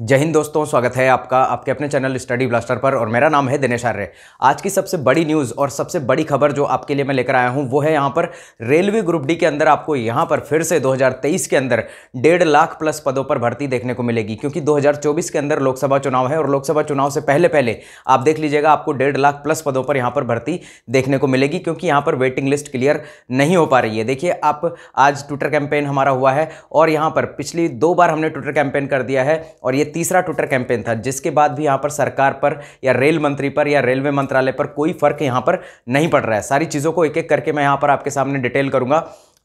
जय हिंद दोस्तों स्वागत है आपका आपके अपने चैनल स्टडी ब्लास्टर पर और मेरा नाम है दिनेश आर्य आज की सबसे बड़ी न्यूज़ और सबसे बड़ी खबर जो आपके लिए मैं लेकर आया हूं वो है यहां पर रेलवे ग्रुप डी के अंदर आपको यहां पर फिर से 2023 के अंदर डेढ़ लाख प्लस पदों पर भर्ती देखने को मिलेगी क्योंकि दो के अंदर लोकसभा चुनाव है और लोकसभा चुनाव से पहले पहले आप देख लीजिएगा आपको डेढ़ लाख प्लस पदों पर यहाँ पर भर्ती देखने को मिलेगी क्योंकि यहाँ पर वेटिंग लिस्ट क्लियर नहीं हो पा रही है देखिए आप आज ट्विटर कैंपेन हमारा हुआ है और यहाँ पर पिछली दो बार हमने ट्विटर कैंपेन कर दिया है और ये तीसरा ट्विटर कैंपेन था जिसके बाद भी यहाँ पर सरकार पर या रेल मंत्री पर या रेलवे मंत्रालय पर कोई फ़र्क यहाँ पर नहीं पड़ रहा है सारी चीज़ों को एक एक करके मैं यहाँ पर आपके सामने डिटेल करूँगा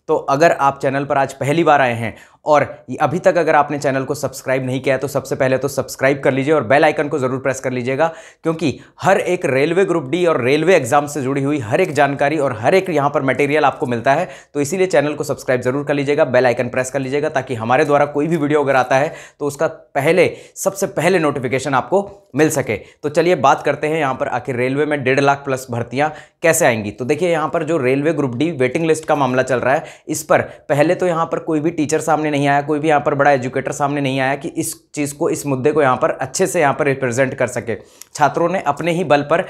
तो अगर आप चैनल पर आज पहली बार आए हैं और अभी तक अगर आपने चैनल को सब्सक्राइब नहीं किया है तो सबसे पहले तो सब्सक्राइब कर लीजिए और बेल आइकन को ज़रूर प्रेस कर लीजिएगा क्योंकि हर एक रेलवे ग्रुप डी और रेलवे एग्जाम से जुड़ी हुई हर एक जानकारी और हर एक यहाँ पर मटेरियल आपको मिलता है तो इसीलिए चैनल को सब्सक्राइब जरूर कर लीजिएगा बेल आइकन प्रेस कर लीजिएगा ताकि हमारे द्वारा कोई भी वीडियो अगर आता है तो उसका पहले सबसे पहले नोटिफिकेशन आपको मिल सके तो चलिए बात करते हैं यहाँ पर आखिर रेलवे में डेढ़ लाख प्लस भर्तियाँ कैसे आएंगी तो देखिए यहाँ पर जो railway group D waiting list का मामला चल रहा है इस पर पहले तो यहाँ पर कोई भी टीचर सामने नहीं आया कोई भी यहाँ पर बड़ा एजुकेटर सामने नहीं आया कि इस चीज़ को इस मुद्दे को यहाँ पर अच्छे से यहाँ पर रिप्रेजेंट कर सके छात्रों ने अपने ही बल पर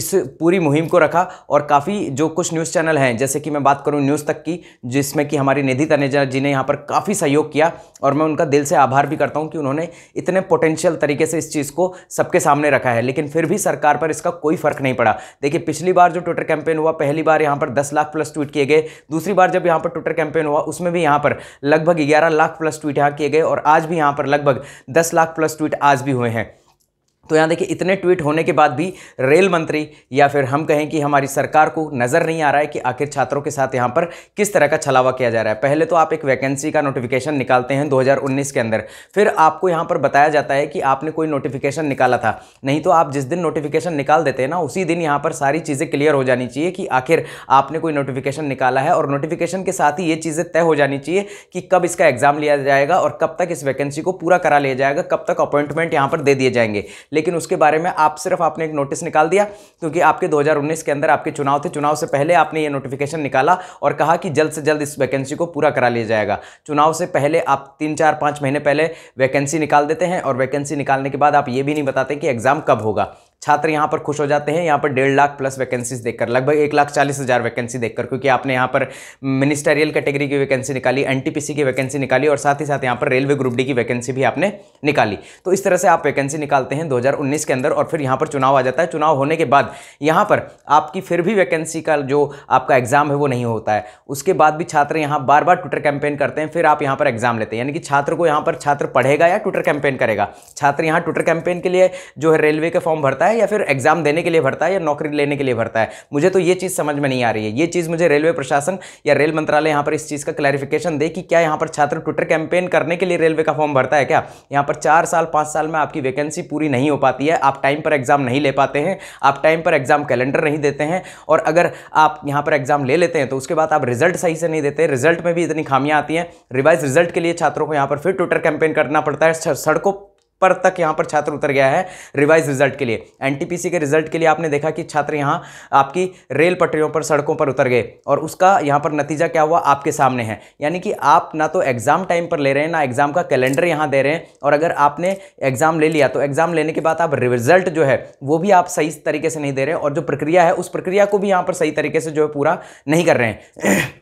इस पूरी मुहिम को रखा और काफ़ी जो कुछ न्यूज़ चैनल हैं जैसे कि मैं बात करूँ न्यूज़ तक की जिसमें कि हमारी निधि तनेजा जी ने यहाँ पर काफ़ी सहयोग किया और मैं उनका दिल से आभार भी करता हूँ कि उन्होंने इतने पोटेंशियल तरीके से इस चीज़ को सबके सामने रखा है लेकिन फिर भी सरकार पर इसका कोई फ़र्क नहीं पड़ा देखिए पिछली बार जो ट्विटर कैंपेन हुआ पहली बार यहाँ पर दस लाख प्लस ट्वीट किए गए दूसरी बार जब यहाँ पर ट्विटर कैंपेन हुआ उसमें भी यहाँ पर लगभग ग्यारह लाख प्लस ट्वीट यहाँ किए गए और आज भी यहाँ पर लगभग दस लाख प्लस ट्वीट आज भी हुए हैं तो यहाँ देखिए इतने ट्वीट होने के बाद भी रेल मंत्री या फिर हम कहें कि हमारी सरकार को नज़र नहीं आ रहा है कि आखिर छात्रों के साथ यहाँ पर किस तरह का छलावा किया जा रहा है पहले तो आप एक वैकेंसी का नोटिफिकेशन निकालते हैं 2019 के अंदर फिर आपको यहाँ पर बताया जाता है कि आपने कोई नोटिफिकेशन निकाला था नहीं तो आप जिस दिन नोटिफिकेशन निकाल देते हैं ना उसी दिन यहाँ पर सारी चीज़ें क्लियर हो जानी चाहिए कि आखिर आपने कोई नोटिफिकेशन निकाला है और नोटिफिकेशन के साथ ही ये चीज़ें तय हो जानी चाहिए कि कब इसका एग्ज़ाम लिया जाएगा और कब तक इस वैकेंसी को पूरा करा लिया जाएगा कब तक अपॉइंटमेंट यहाँ पर दे दिए जाएंगे लेकिन उसके बारे में आप सिर्फ आपने एक नोटिस निकाल दिया क्योंकि आपके 2019 के अंदर आपके चुनाव थे चुनाव से पहले आपने ये नोटिफिकेशन निकाला और कहा कि जल्द से जल्द इस वैकेंसी को पूरा करा लिया जाएगा चुनाव से पहले आप तीन चार पाँच महीने पहले वैकेंसी निकाल देते हैं और वैकेंसी निकालने के बाद आप ये भी नहीं बताते कि एग्ज़ाम कब होगा छात्र यहाँ पर खुश हो जाते हैं यहाँ पर डेढ़ लाख प्लस वैकेंसीज देखकर लगभग एक लाख चालीस हज़ार वैकेंसी देखकर क्योंकि आपने यहाँ पर मिनिस्टेरियल कैटेगरी की वैकेंसी निकाली एनटीपीसी की वैकेंसी निकाली और साथ ही साथ यहाँ पर रेलवे ग्रुप डी की वैकेंसी भी आपने निकाली तो इस तरह से आप वैकेंसी निकालते हैं दो के अंदर और फिर यहाँ पर चुनाव आ जाता है चुनाव होने के बाद यहाँ पर आपकी फिर भी वैकेंसी का जो आपका एग्ज़ाम है वो नहीं होता है उसके बाद भी छात्र यहाँ बार बार ट्विटर कैंपेन करते हैं फिर आप यहाँ पर एग्ज़ाम लेते हैं यानी कि छात्र को यहाँ पर छात्र पढ़ेगा या ट्विटर कैंपेन करेगा छात्र यहाँ ट्विटर कैंपेन के लिए जो है रेलवे के फॉर्म भरता है भरता है या फिर एग्जाम देने के लिए भरता है या नौकरी लेने के लिए भरता है मुझे तो ये चीज़ समझ में नहीं आ रही है ये चीज़ मुझे रेलवे प्रशासन या रेल मंत्रालय यहाँ पर इस चीज़ का क्लैरिफिकेशन दे कि क्या यहाँ पर छात्र ट्विटर कैंपेन करने के लिए रेलवे का फॉर्म भरता है क्या यहाँ पर चार साल पांच साल में आपकी वैकेंसी पूरी नहीं हो पाती है आप टाइम पर एग्ज़ाम नहीं ले पाते हैं आप टाइम पर एग्ज़ाम कैलेंडर नहीं देते हैं और अगर आप यहाँ पर एग्ज़ाम ले लेते हैं तो उसके बाद आप रिजल्ट सही से नहीं देते रिजल्ट में भी इतनी खामियां आती हैं रिवाइज रिजल्ट के लिए छात्रों को यहाँ पर फिर ट्विटर कैंपेन करना पड़ता है सड़कों पर तक यहाँ पर छात्र उतर गया है रिवाइज रिजल्ट के लिए एनटीपीसी के रिजल्ट के लिए आपने देखा कि छात्र यहाँ आपकी रेल पटरियों पर सड़कों पर उतर गए और उसका यहाँ पर नतीजा क्या हुआ आपके सामने है यानी कि आप ना तो एग्ज़ाम टाइम पर ले रहे हैं ना एग्ज़ाम का कैलेंडर यहाँ दे रहे हैं और अगर आपने एग्ज़ाम ले लिया तो एग्ज़ाम लेने के बाद आप रिजल्ट जो है वो भी आप सही तरीके से नहीं दे रहे और जो प्रक्रिया है उस प्रक्रिया को भी यहाँ पर सही तरीके से जो है पूरा नहीं कर रहे हैं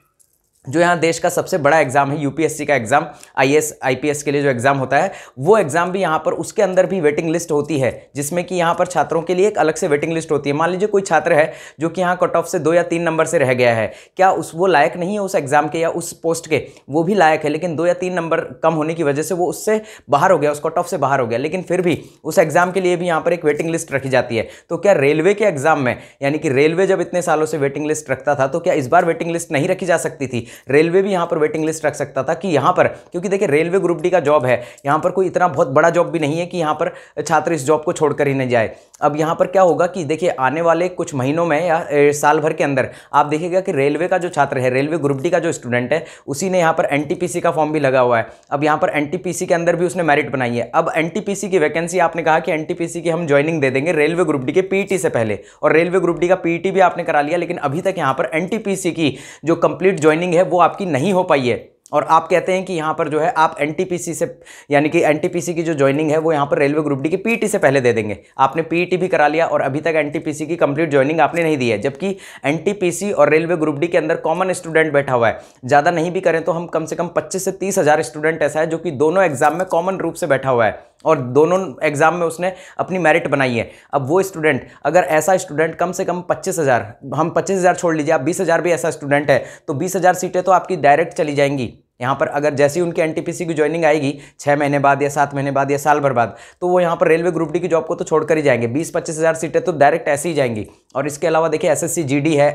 जो यहाँ देश का सबसे बड़ा एग्ज़ाम है यूपीएससी का एग्ज़ाम आईएएस आईपीएस के लिए जो एग्ज़ाम होता है वो एग्ज़ाम भी यहाँ पर उसके अंदर भी वेटिंग लिस्ट होती है जिसमें कि यहाँ पर छात्रों के लिए एक अलग से वेटिंग लिस्ट होती है मान लीजिए कोई छात्र है जो कि यहाँ कट ऑफ से दो या तीन नंबर से रह गया है क्या उस वो लायक नहीं है उस एग्ज़ाम के या उस पोस्ट के वो भी लायक है लेकिन दो या तीन नंबर कम होने की वजह से वो उससे बाहर हो गया उस कट ऑफ से बाहर हो गया लेकिन फिर भी उस एग्ज़ाम के लिए भी यहाँ पर एक वेटिंग लिस्ट रखी जाती है तो क्या रेलवे के एग्ज़ाम में यानी कि रेलवे जब इतने सालों से वेटिंग लिस्ट रखता था तो क्या इस बार वेटिंग लिस्ट नहीं रखी जा सकती थी रेलवे भी यहाँ पर वेटिंग लिस्ट रख सकता था कि यहाँ पर क्योंकि देखिए रेलवे ग्रुप डी का जॉब है यहाँ पर कोई इतना बहुत बड़ा जॉब भी नहीं है कि यहाँ पर छात्र इस जॉब को छोड़कर ही नहीं जाए अब यहाँ पर क्या होगा कि देखिए आने वाले कुछ महीनों में या साल भर के अंदर आप देखिएगा कि रेलवे का जो छात्र है रेलवे ग्रुप डी का जो स्टूडेंट है उसी ने यहाँ पर एनटीपीसी का फॉर्म भी लगा हुआ है अब यहाँ पर एनटीपीसी के अंदर भी उसने मेरिट बनाई है अब एनटीपीसी की वैकेंसी आपने कहा कि एनटीपीसी की हम ज्वाइनिंग दे देंगे रेलवे ग्रुप डी के पीटी से पहले और रेलवे ग्रुप डी का पीटी भी आपने करा लिया लेकिन अभी तक यहाँ पर एनटीपीसी की जो कंप्लीट ज्वाइनिंग है वो आपकी नहीं हो पाई है और आप कहते हैं कि यहाँ पर जो है आप एनटीपीसी से यानी कि एनटीपीसी की जो ज्वाइनिंग है वो यहाँ पर रेलवे ग्रुप डी की पीटी e से पहले दे देंगे आपने पीटी e भी करा लिया और अभी तक एनटीपीसी की कंप्लीट ज्वाइनिंग आपने नहीं दी है जबकि एनटीपीसी और रेलवे ग्रुप डी के अंदर कॉमन स्टूडेंट बैठा हुआ है ज़्यादा नहीं भी करें तो हम कम से कम पच्चीस से तीस स्टूडेंट ऐसा है जो कि दोनों एग्जाम में कॉमन रूप से बैठा हुआ है और दोनों एग्ज़ाम में उसने अपनी मेरिट बनाई है अब वो स्टूडेंट अगर ऐसा स्टूडेंट कम से कम पच्चीस हज़ार हम पच्चीस हज़ार छोड़ लीजिए आप बीस हज़ार भी ऐसा स्टूडेंट है तो बीस हज़ार सीटें तो आपकी डायरेक्ट चली जाएंगी यहाँ पर अगर जैसी पी एनटीपीसी की ज्वाइनिंग आएगी छः महीने बाद या सात महीने बाद या साल भर बाद तो वो यहाँ पर रेलवे ग्रुप डी की जॉब को तो छोड़कर ही जाएंगे बीस पच्चीस हज़ार सीटें तो डायरेक्ट ऐसे ही जाएंगी और इसके अलावा देखिए एसएससी जीडी है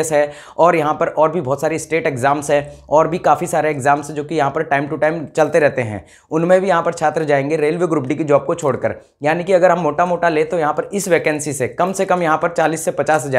एस है और यहाँ पर और भी बहुत सारी स्टेट एग्ज़ाम्स हैं और भी काफ़ी सारे एग्ज़ाम्स जो कि यहाँ पर टाइम टू टाइम चलते रहते हैं उनमें भी यहाँ पर छात्र जाएंगे रेलवे ग्रुप डी की जॉब को छोड़कर यानी कि अगर हम मोटा मोटा ले तो यहाँ पर इस वैकेंसी से कम से कम यहाँ पर चालीस से पचास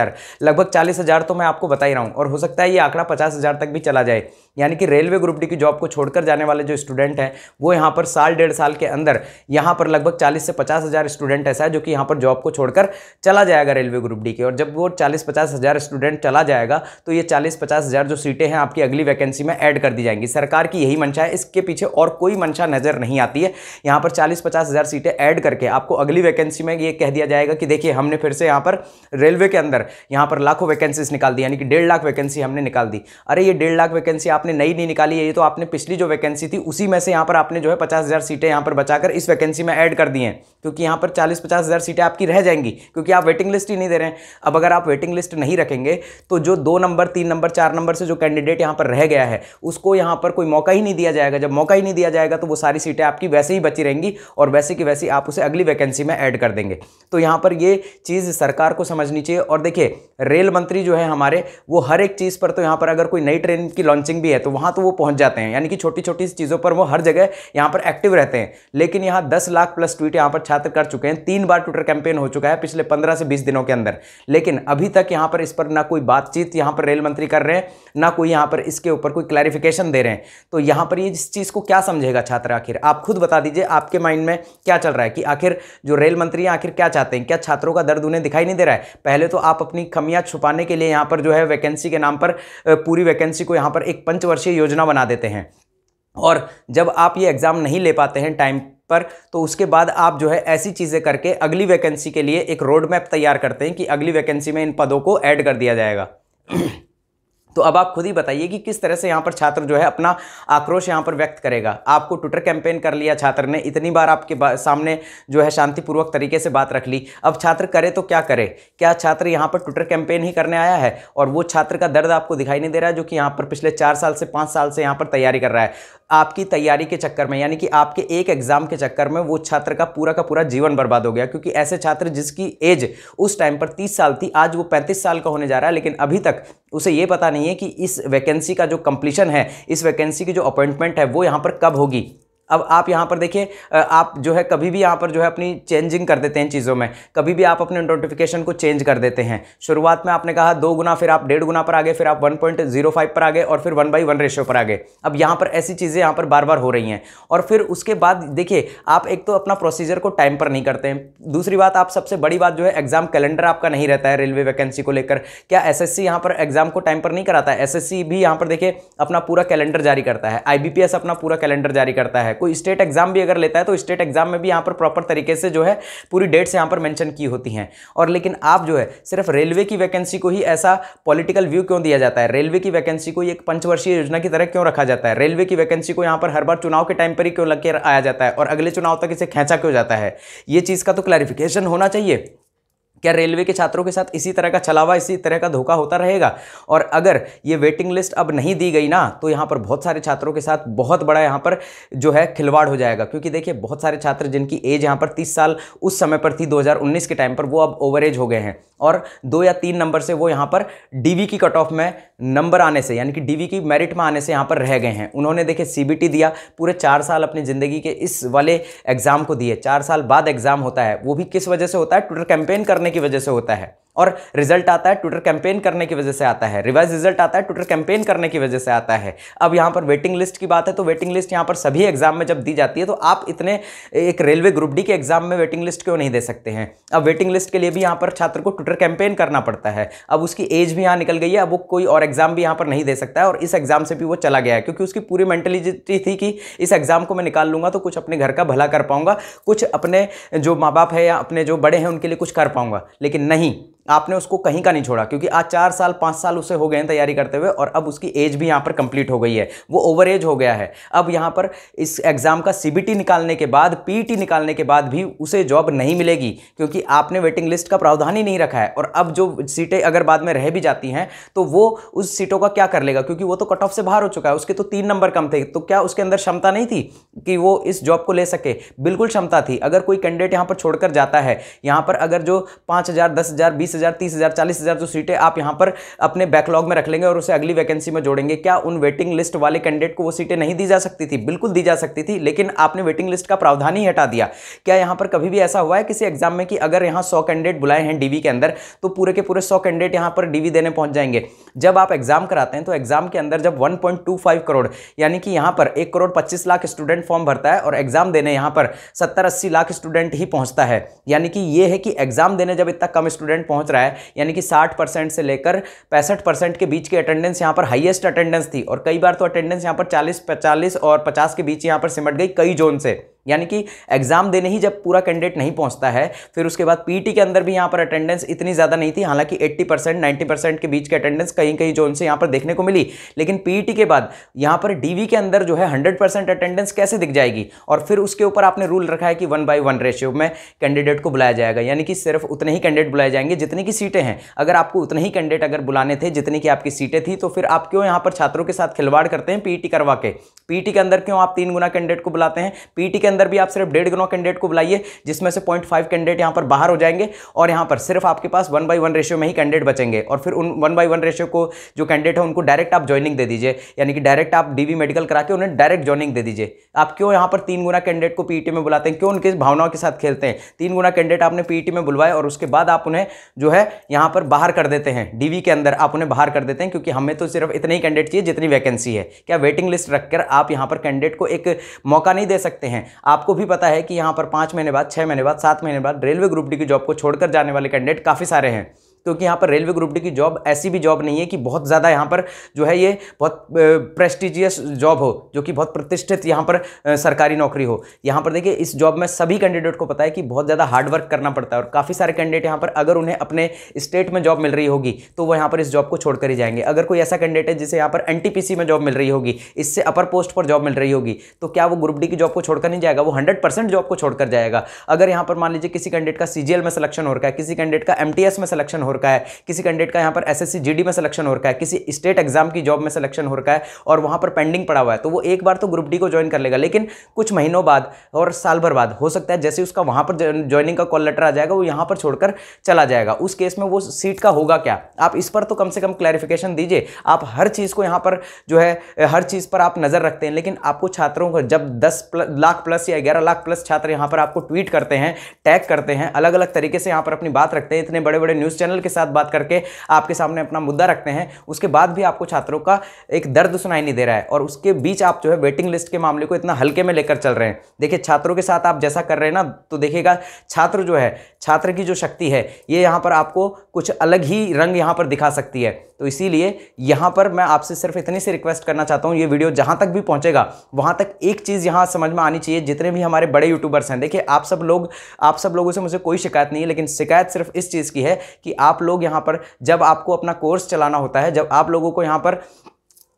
लगभग चालीस तो मैं आपको बता ही रहा हूँ और हो सकता है ये आंकड़ा पचास तक भी चला जाए यानी कि रेलवे ग्रुप डी की जॉब को छोड़कर जाने वाले जो स्टूडेंट हैं वो यहाँ पर साल डेढ़ साल के अंदर यहाँ पर लगभग चालीस से पचास हज़ार स्टूडेंट ऐसा है जो कि यहाँ पर जॉब को छोड़कर चला जाएगा रेलवे ग्रुप डी के और जब वो चालीस पचास हज़ार स्टूडेंट चला जाएगा तो ये चालीस पचास हज़ार जो सीटें हैं आपकी अगली वैकेंसी में ऐड कर दी जाएंगी सरकार की यही मंशा है इसके पीछे और कोई मंशा नज़र नहीं आती है यहाँ पर चालीस पचास हज़ार सीटें ऐड करके आपको अगली वैकेंसी में ये कह दिया जाएगा कि देखिए हमने फिर से यहाँ पर रेलवे के अंदर यहाँ पर लाखों वैकेंसीज निकाल दी यानी कि डेढ़ लाख वैकेंसी हमने निकाल दी अरे ये डेढ़ लाख वैकेंसी आप आपने नई नहीं निकाली है ये तो आपने पिछली जो वैकेंसी थी उसी में से यहाँ पर आपने जो है पचास हज़ार सीटें यहाँ पर बचाकर इस वैकेंसी में ऐड कर दी हैं क्योंकि यहाँ पर चालीस पचास हज़ार सीटें आपकी रह जाएंगी क्योंकि आप वेटिंग लिस्ट ही नहीं दे रहे हैं अब अगर आप वेटिंग लिस्ट नहीं रखेंगे तो जो दो नंबर तीन नंबर चार नंबर से जो कैंडिडेट यहाँ पर रह गया है उसको यहाँ पर कोई मौका ही नहीं दिया जाएगा जब मौका ही नहीं दिया जाएगा तो वो सारी सीटें आपकी वैसे ही बची रहेंगी और वैसे की वैसी आप उसे अगली वैकेंसी में ऐड कर देंगे तो यहाँ पर ये चीज़ सरकार को समझनी चाहिए और देखिए रेल मंत्री जो है हमारे वो हर एक चीज़ पर तो यहाँ पर अगर कोई नई ट्रेन की लॉन्चिंग भी है तो वहाँ तो वो पहुँच जाते हैं यानी कि छोटी छोटी चीज़ों पर वो हर जगह यहाँ पर एक्टिव रहते हैं लेकिन यहाँ दस लाख प्लस ट्वीट यहाँ पर छात्र कर चुके हैं तीन बार ट्विटर कैंपेन हो चुका है पिछले पंद्रह से बीस दिनों के अंदर लेकिन अभी तक यहाँ पर इस पर ना कोई बातचीत यहाँ पर रेल मंत्री कर रहे हैं ना कोई यहाँ पर इसके ऊपर कोई क्लैरिफिकेशन दे रहे हैं तो यहाँ पर ये इस चीज़ को क्या समझेगा छात्र आखिर आप खुद बता दीजिए आपके माइंड में क्या चल रहा है कि आखिर जो रेल मंत्री आखिर क्या चाहते हैं क्या छात्रों का दर्द उन्हें दिखाई नहीं दे रहा है पहले तो आप अपनी खमियाँ छुपाने के लिए यहाँ पर जो है वैकेंसी के नाम पर पूरी वैकेंसी को यहाँ पर एक पंच पंचवर्षीय वर्षीय योजना बना देते हैं और जब आप ये एग्ज़ाम नहीं ले पाते हैं टाइम पर तो उसके बाद आप जो है ऐसी चीज़ें करके अगली वैकेंसी के लिए एक रोड मैप तैयार करते हैं कि अगली वैकेंसी में इन पदों को ऐड कर दिया जाएगा तो अब आप खुद ही बताइए कि किस तरह से यहाँ पर छात्र जो है अपना आक्रोश यहाँ पर व्यक्त करेगा आपको ट्विटर कैंपेन कर लिया छात्र ने इतनी बार आपके बा, सामने जो है शांतिपूर्वक तरीके से बात रख ली अब छात्र करे तो क्या करे क्या छात्र यहाँ पर ट्विटर कैंपेन ही करने आया है और वो छात्र का दर्द आपको दिखाई नहीं दे रहा है जो कि यहाँ पर पिछले चार साल से पाँच साल से यहाँ पर तैयारी कर रहा है आपकी तैयारी के चक्कर में यानी कि आपके एक एग्ज़ाम के चक्कर में वो छात्र का पूरा का पूरा जीवन बर्बाद हो गया क्योंकि ऐसे छात्र जिसकी एज उस टाइम पर तीस साल थी आज वो पैंतीस साल का होने जा रहा है लेकिन अभी तक उसे ये पता नहीं है कि इस वैकेंसी का जो कंप्लीशन है इस वैकेंसी की जो अपॉइंटमेंट है वो यहाँ पर कब होगी अब आप यहाँ पर देखिए आप जो है कभी भी यहाँ पर जो है अपनी चेंजिंग कर देते हैं चीज़ों में कभी भी आप अपने नोटिफिकेशन को चेंज कर देते हैं शुरुआत में आपने कहा दो गुना फिर आप डेढ़ गुना पर आ गए फिर आप 1.05 पर आ गए और फिर वन बाई वन रेशियो पर आ गए अब यहाँ पर ऐसी चीज़ें यहाँ पर बार बार हो रही हैं और फिर उसके बाद देखिए आप एक तो अपना प्रोसीजर को टाइम पर नहीं करते हैं दूसरी बात आप सबसे बड़ी बात जो है एग्ज़ाम कैलेंडर आपका नहीं रहता है रेलवे वैकेंसी को लेकर क्या एस एस यहाँ पर एग्ज़ाम को टाइम पर नहीं कराता है एस भी यहाँ पर देखिए अपना पूरा कैलेंडर जारी करता है आई अपना पूरा कैलेंडर जारी करता है कोई स्टेट एग्जाम भी अगर लेता है तो स्टेट एग्जाम में भी यहाँ पर प्रॉपर तरीके से जो है पूरी डेट्स यहाँ पर मैंशन की होती हैं और लेकिन आप जो है सिर्फ रेलवे की वैकेंसी को ही ऐसा पॉलिटिकल व्यू क्यों दिया जाता है रेलवे की वैकेंसी को एक पंचवर्षीय योजना की तरह क्यों रखा जाता है रेलवे की वैकेंसी को यहाँ पर हर बार चुनाव के टाइम पर ही क्यों लग आया जाता है और अगले चुनाव तक इसे खेचा क्यों जाता है ये चीज़ का तो क्लैरिफिकेशन होना चाहिए क्या रेलवे के छात्रों के साथ इसी तरह का छलावा इसी तरह का धोखा होता रहेगा और अगर ये वेटिंग लिस्ट अब नहीं दी गई ना तो यहाँ पर बहुत सारे छात्रों के साथ बहुत बड़ा यहाँ पर जो है खिलवाड़ हो जाएगा क्योंकि देखिए बहुत सारे छात्र जिनकी एज यहाँ पर तीस साल उस समय पर थी दो के टाइम पर वो अब एज हो गए हैं और दो या तीन नंबर से वो यहाँ पर डी की कट ऑफ में नंबर आने से यानी कि डीवी की मेरिट में आने से यहाँ पर रह गए हैं उन्होंने देखे सीबीटी दिया पूरे चार साल अपनी ज़िंदगी के इस वाले एग्ज़ाम को दिए चार साल बाद एग्ज़ाम होता है वो भी किस वजह से होता है ट्विटर कैंपेन करने की वजह से होता है और रिजल्ट आता है ट्विटर कैंपेन करने की वजह से आता है रिवाइज रिजल्ट आता है ट्विटर कैंपेन करने की वजह से आता है अब यहाँ पर वेटिंग लिस्ट की बात है तो वेटिंग लिस्ट यहाँ पर सभी एग्जाम में जब दी जाती है तो आप इतने एक रेलवे ग्रुप डी के एग्जाम में वेटिंग लिस्ट क्यों नहीं दे सकते हैं अब वेटिंग लिस्ट के लिए भी यहाँ पर छात्र को ट्विटर कैंपेन करना पड़ता है अब उसकी एज भी यहाँ निकल गई है अब वो कोई और एग्जाम भी यहाँ पर नहीं दे सकता है और इस एग्जाम से भी वो चला गया है क्योंकि उसकी पूरी मेंटेलिटी थी कि इस एग्जाम को मैं निकाल लूँगा तो कुछ अपने घर का भला कर पाऊँगा कुछ अपने जो माँ बाप है या अपने जो बड़े हैं उनके लिए कुछ कर पाऊँगा लेकिन नहीं आपने उसको कहीं का नहीं छोड़ा क्योंकि आज चार साल पाँच साल उसे हो गए हैं तैयारी करते हुए और अब उसकी एज भी यहाँ पर कंप्लीट हो गई है वो ओवर एज हो गया है अब यहाँ पर इस एग्ज़ाम का सी निकालने के बाद पी e निकालने के बाद भी उसे जॉब नहीं मिलेगी क्योंकि आपने वेटिंग लिस्ट का प्रावधान ही नहीं रखा है और अब जो सीटें अगर बाद में रह भी जाती हैं तो वो उस सीटों का क्या कर लेगा क्योंकि वो तो कट ऑफ से बाहर हो चुका है उसके तो तीन नंबर कम थे तो क्या उसके अंदर क्षमता नहीं थी कि वो इस जॉब को ले सके बिल्कुल क्षमता थी अगर कोई कैंडिडेट यहाँ पर छोड़कर जाता है यहाँ पर अगर जो पाँच हज़ार दस हज़ार बीस बीस हज़ार चालीस हज़ार जो सीटें आप यहाँ पर अपने बैकलॉग में रख लेंगे और उसे अगली वैकेंसी में जोड़ेंगे क्या उन वेटिंग लिस्ट वाले कैंडिडेट को वो सीटें नहीं दी जा सकती थी बिल्कुल दी जा सकती थी लेकिन आपने वेटिंग लिस्ट का प्रावधान ही हटा दिया क्या यहाँ पर कभी भी ऐसा हुआ है किसी एग्जाम में कि अगर यहाँ सौ कैंडिडेट बुलाए हैं डीवी के अंदर तो पूरे के पूरे सौ कैंडिडेट यहाँ पर डीवी देने पहुँच जाएंगे जब आप एग्जाम कराते हैं तो एग्जाम के अंदर जब 1.25 करोड़ यानी कि यहाँ पर एक करोड़ पच्चीस लाख स्टूडेंट फॉर्म भरता है और एग्जाम देने यहाँ पर सत्तर अस्सी लाख स्टूडेंट ही पहुँचता है यानी कि ये है कि एग्जाम देने जब इतना कम स्टूडेंट पहुँच पहुंच रहा है यानी कि 60 परसेंट से लेकर पैंसठ परसेंट के बीच की अटेंडेंस यहाँ पर हाईएस्ट अटेंडेंस थी और कई बार तो अटेंडेंस यहाँ पर 40 पैंतालीस और 50 के बीच यहाँ पर सिमट गई कई जोन से यानी कि एग्ज़ाम देने ही जब पूरा कैंडिडेट नहीं पहुंचता है फिर उसके बाद पीटी के अंदर भी यहाँ पर अटेंडेंस इतनी ज़्यादा नहीं थी हालांकि 80 परसेंट नाइन्टी परसेंट के बीच की अटेंडेंस कहीं कहीं जोन से यहाँ पर देखने को मिली लेकिन पीटी के बाद यहाँ पर डीवी के अंदर जो है हंड्रेड अटेंडेंस कैसे दिख जाएगी और फिर उसके ऊपर आपने रूल रखा है कि वन बाई वन रेशियो में कैंडिडेट को बुलाया जाएगा यानी कि सिर्फ उतने ही कैंडिडेट बुलाए जाएंगे जितनी की सीटें हैं अगर आपको उतने ही कैंडिडेट अगर बुलाने थे जितनी की आपकी सीटें थी तो फिर आप क्यों यहाँ पर छात्रों के साथ खिलवाड़ करते हैं पीटी करवा के पीटी के अंदर क्यों आप तीन गुना कैंडिडेट को बुलाते हैं पीटी के अंदर भी आप सिर्फ डेढ़ गुना कैंडिडेट को बुलाइए जिसमें से पॉइंट फाइव कैंडिडेट यहाँ पर बाहर हो जाएंगे और यहाँ पर सिर्फ आपके पास वन बाई वन रेशियो में ही कैंडिडेट बचेंगे और फिर उन वन बाई वन रेशियो को जो कैंडिडेट है उनको डायरेक्ट आप ज्वाइनिंग दे दीजिए यानी कि डायरेक्ट आप डीवी मेडिकल करा के उन्हें डायरेक्ट ज्वाइनिंग दे दीजिए आप क्यों यहाँ पर तीन गुना कैंडिडेट को पी e में बुलाते हैं क्यों उनके भावनाओं के साथ खेलते हैं तीन गुना कैंडिडेट आपने पीईटी e में बुलवाया और उसके बाद आप उन्हें जो है यहाँ पर बाहर कर देते हैं डीवी के अंदर आप उन्हें बाहर कर देते हैं क्योंकि हमें तो सिर्फ इतने ही कैंडिडेट चाहिए जितनी वैकेंसी है क्या वेटिंग लिस्ट रखकर आप यहाँ पर कैंडिडेट को एक मौका नहीं दे सकते हैं आपको भी पता है कि यहाँ पर पाँच महीने बाद छः महीने बाद सात महीने बाद रेलवे ग्रुप डी की जॉब को छोड़कर जाने वाले कैंडिडेट काफ़ी सारे हैं क्योंकि यहाँ पर रेलवे ग्रुप डी की जॉब ऐसी भी जॉब नहीं है कि बहुत ज़्यादा यहाँ पर जो है ये बहुत प्रेस्टिजियस जॉब हो जो कि बहुत प्रतिष्ठित यहाँ पर सरकारी नौकरी हो यहाँ पर देखिए इस जॉब में सभी कैंडिडेट को पता है कि बहुत ज़्यादा हार्डवर्क करना पड़ता है और काफ़ी सारे कैंडिडेट यहाँ पर अगर उन्हें अपने स्टेट में जॉब मिल रही होगी तो वो यहाँ पर इस जॉब को छोड़कर ही जाएंगे अगर कोई ऐसा कैंडिडेट है जिसे यहाँ पर एन में जॉब मिल रही होगी इससे अपर पोस्ट पर जॉब मिल रही होगी तो क्या वो ग्रुप डी की जॉब को छोड़कर नहीं जाएगा वो हंड्रेड जॉब को छोड़कर जाएगा अगर यहाँ पर मान लीजिए किसी कैंडिडेट का सी में सिलेक्शन हो रहा है किसी कैंडिडेट का एम में सिलेक्शन हो रखा है किसी कैंडिडेट का यहाँ पर एस जीडी में सिलेक्शन हो रखा है किसी स्टेट एग्जाम की जॉब में सिलेक्शन हो रखा है और वहाँ पर पेंडिंग पड़ा हुआ है तो वो एक बार तो ग्रुप डी को ज्वाइन कर लेगा लेकिन कुछ महीनों बाद और साल भर बाद हो सकता है जैसे उसका वहाँ पर ज्वाइनिंग का कॉल लेटर आ जाएगा वो यहाँ पर छोड़कर चला जाएगा उस केस में वो सीट का होगा क्या आप इस पर तो कम से कम क्लैरिफिकेशन दीजिए आप हर चीज़ को यहाँ पर जो है हर चीज़ पर आप नज़र रखते हैं लेकिन आपको छात्रों को जब दस लाख प्लस या ग्यारह लाख प्लस छात्र यहाँ पर आपको ट्वीट करते हैं टैग करते हैं अलग अलग तरीके से यहाँ पर अपनी बात रखते हैं इतने बड़े बड़े न्यूज़ चैनल के साथ बात करके आपके सामने अपना मुद्दा रखते हैं उसके बाद भी आपको छात्रों का एक दर्द सुनाई नहीं दे रहा है और उसके बीच आप जो है वेटिंग लिस्ट के मामले को इतना हल्के में लेकर चल रहे हैं देखिए छात्रों के साथ आप जैसा कर रहे हैं ना तो देखिएगा छात्र जो है छात्र की जो शक्ति है ये यहाँ पर आपको कुछ अलग ही रंग यहाँ पर दिखा सकती है तो इसीलिए यहाँ पर मैं आपसे सिर्फ इतनी सी रिक्वेस्ट करना चाहता हूँ ये वीडियो जहाँ तक भी पहुँचेगा वहाँ तक एक चीज़ यहाँ समझ में आनी चाहिए जितने भी हमारे बड़े यूट्यूबर्स हैं देखिए आप सब लोग आप सब लोगों से मुझे कोई शिकायत नहीं है लेकिन शिकायत सिर्फ इस चीज़ की है कि आप लोग यहाँ पर जब आपको अपना कोर्स चलाना होता है जब आप लोगों को यहाँ पर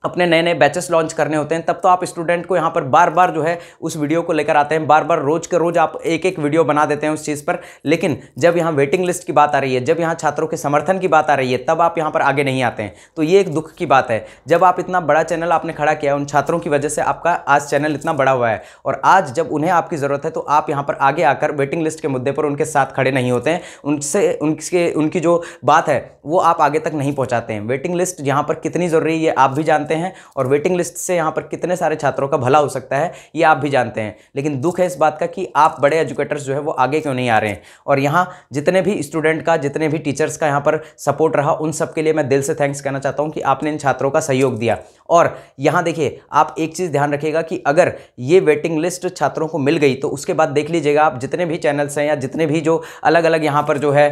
अपने नए नए बैचेस लॉन्च करने होते हैं तब तो आप स्टूडेंट को यहाँ पर बार बार जो है उस वीडियो को लेकर आते हैं बार बार रोज के रोज आप एक एक वीडियो बना देते हैं उस चीज़ पर लेकिन जब यहाँ वेटिंग लिस्ट की बात आ रही है जब यहाँ छात्रों के समर्थन की बात आ रही है तब आप यहाँ पर आगे नहीं आते हैं तो ये एक दुख की बात है जब आप इतना बड़ा चैनल आपने खड़ा किया उन छात्रों की वजह से आपका आज चैनल इतना बड़ा हुआ है और आज जब उन्हें आपकी ज़रूरत है तो आप यहाँ पर आगे आकर वेटिंग लिस्ट के मुद्दे पर उनके साथ खड़े नहीं होते हैं उनसे उनके उनकी जो बात है वो आप आगे तक नहीं पहुँचाते हैं वेटिंग लिस्ट यहाँ पर कितनी ज़रूरी है आप भी जानते हैं हैं और वेटिंग लिस्ट से यहाँ पर कितने सारे छात्रों का भला हो सकता है ये आप भी जानते हैं लेकिन दुख है इस बात का कि आप बड़े एजुकेटर्स जो है वो आगे क्यों नहीं आ रहे हैं और यहाँ जितने भी स्टूडेंट का जितने भी टीचर्स का यहाँ पर सपोर्ट रहा उन सब के लिए मैं दिल से थैंक्स कहना चाहता हूँ कि आपने इन छात्रों का सहयोग दिया और यहाँ देखिए आप एक चीज़ ध्यान रखिएगा कि अगर ये वेटिंग लिस्ट छात्रों को मिल गई तो उसके बाद देख लीजिएगा आप जितने भी चैनल्स हैं या जितने भी जो अलग अलग यहाँ पर जो है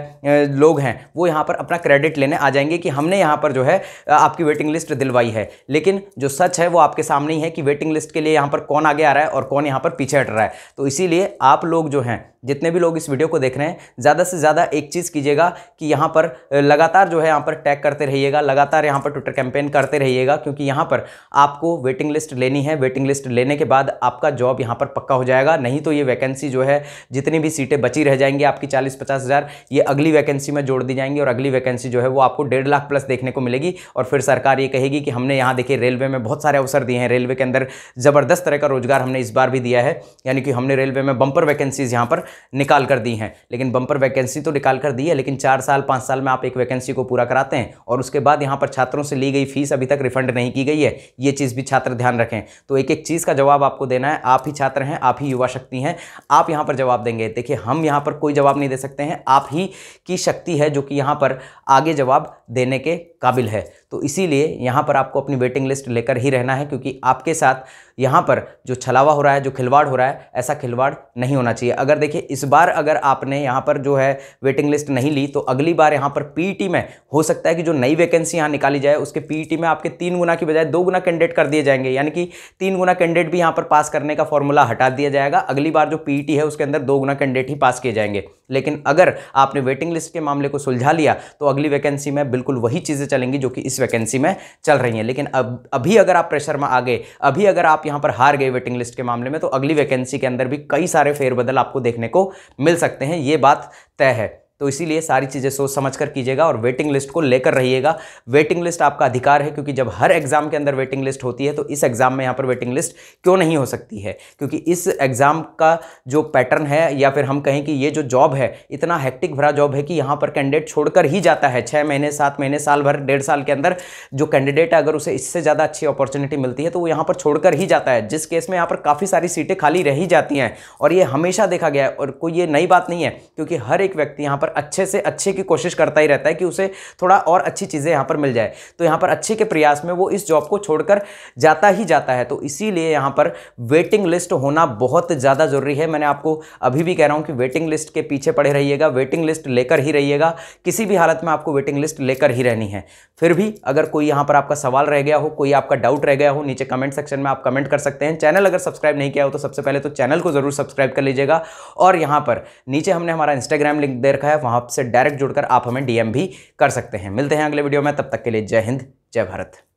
लोग हैं वो यहाँ पर अपना क्रेडिट लेने आ जाएंगे कि हमने यहाँ पर जो है आपकी वेटिंग लिस्ट दिलवाई है लेकिन जो सच है वो आपके सामने ही है कि वेटिंग लिस्ट के लिए यहाँ पर कौन आगे आ रहा है और कौन यहाँ पर पीछे हट रहा है तो इसीलिए आप लोग जो हैं जितने भी लोग इस वीडियो को देख रहे हैं ज़्यादा से ज़्यादा एक चीज़ कीजिएगा कि यहाँ पर लगातार जो है यहाँ पर टैग करते रहिएगा लगातार यहाँ पर ट्विटर कैंपेन करते रहिएगा क्योंकि यहाँ पर आपको वेटिंग लिस्ट लेनी है वेटिंग लिस्ट लेने के बाद आपका जॉब यहाँ पर पक्का हो जाएगा नहीं तो ये वैकेंसी जो है जितनी भी सीटें बची रह जाएंगी आपकी चालीस पचास हज़ार ये अगली वैकेंसी में जोड़ दी जाएंगी और अगली वैकेंसी जो है वो आपको डेढ़ लाख प्लस देखने को मिलेगी और फिर सरकार ये कहेगी कि हमने यहाँ देखिए रेलवे में बहुत सारे अवसर दिए हैं रेलवे के अंदर ज़बरदस्त तरह का रोजगार हमने इस बार भी दिया है यानी कि हमने रेलवे में बंपर वैकेंसीज़ यहाँ पर निकाल कर दी हैं लेकिन बम्पर वैकेंसी तो निकाल कर दी है लेकिन चार साल पाँच साल में आप एक वैकेंसी को पूरा कराते हैं और उसके बाद यहाँ पर छात्रों से ली गई फीस अभी तक रिफंड नहीं की गई है ये चीज़ भी छात्र ध्यान रखें तो एक एक चीज़ का जवाब आपको देना है आप ही छात्र हैं आप ही युवा शक्ति हैं आप यहाँ पर जवाब देंगे देखिए हम यहाँ पर कोई जवाब नहीं दे सकते हैं आप ही की शक्ति है जो कि यहाँ पर आगे जवाब देने के काबिल है तो इसीलिए यहाँ पर आपको अपनी वेटिंग लिस्ट लेकर ही रहना है क्योंकि आपके साथ यहाँ पर जो छलावा हो रहा है जो खिलवाड़ हो रहा है ऐसा खिलवाड़ नहीं होना चाहिए अगर देखिए इस बार अगर आपने यहाँ पर जो है वेटिंग लिस्ट नहीं ली तो अगली बार यहाँ पर पीईटी e में हो सकता है कि जो नई वैकेंसी यहाँ निकाली जाए उसके पीईटी e में आपके तीन गुना की बजाय दो गुना कैंडिडेट कर दिए जाएंगे यानी कि तीन गुना कैंडिडेट भी यहाँ पर पास करने का फॉर्मूला हटा दिया जाएगा अगली बार जो पीईटी e है उसके अंदर दो गुना कैंडिडेट ही पास किए जाएंगे लेकिन अगर आपने वेटिंग लिस्ट के मामले को सुलझा लिया तो अगली वैकेंसी में बिल्कुल वही चीज़ें चलेंगी जो कि इस वैकेंसी में चल रही हैं लेकिन अब अभी अगर आप प्रेशर में आ गए अभी अगर आप यहाँ पर हार गए वेटिंग लिस्ट के मामले में तो अगली वैकेंसी के अंदर भी कई सारे फेरबदल आपको देखने को मिल सकते हैं ये बात तय है तो इसीलिए सारी चीज़ें सोच समझ कर कीजिएगा और वेटिंग लिस्ट को लेकर रहिएगा वेटिंग लिस्ट आपका अधिकार है क्योंकि जब हर एग्ज़ाम के अंदर वेटिंग लिस्ट होती है तो इस एग्ज़ाम में यहाँ पर वेटिंग लिस्ट क्यों नहीं हो सकती है क्योंकि इस एग्ज़ाम का जो पैटर्न है या फिर हम कहें कि ये जो जॉब है इतना हैक्टिक भरा जॉब है कि यहाँ पर कैंडिडेट छोड़कर ही जाता है छः महीने सात महीने साल भर डेढ़ साल के अंदर जो कैंडिडेट है अगर उसे इससे ज़्यादा अच्छी अपॉर्चुनिटी मिलती है तो वो यहाँ पर छोड़कर ही जाता है जिस केस में यहाँ पर काफ़ी सारी सीटें खाली रह जाती हैं और ये हमेशा देखा गया है और कोई ये नई बात नहीं है क्योंकि हर एक व्यक्ति यहाँ पर पर अच्छे से अच्छे की कोशिश करता ही रहता है कि उसे थोड़ा और अच्छी चीज़ें यहाँ पर मिल जाए तो यहाँ पर अच्छे के प्रयास में वो इस जॉब को छोड़कर जाता ही जाता है तो इसीलिए यहाँ पर वेटिंग लिस्ट होना बहुत ज़्यादा ज़रूरी है मैंने आपको अभी भी कह रहा हूँ कि वेटिंग लिस्ट के पीछे पड़े रहिएगा वेटिंग लिस्ट लेकर ही रहिएगा किसी भी हालत में आपको वेटिंग लिस्ट लेकर ही रहनी है फिर भी अगर कोई यहाँ पर आपका सवाल रह गया हो कोई आपका डाउट रह गया हो नीचे कमेंट सेक्शन में आप कमेंट कर सकते हैं चैनल अगर सब्सक्राइब नहीं किया हो तो सबसे पहले तो चैनल को ज़रूर सब्सक्राइब कर लीजिएगा और यहाँ पर नीचे हमने हमारा इंस्टाग्राम लिंक दे रखा है है वहाँ से डायरेक्ट जुड़कर आप हमें डीएम भी कर सकते हैं मिलते हैं अगले वीडियो में तब तक के लिए जय हिंद जय भारत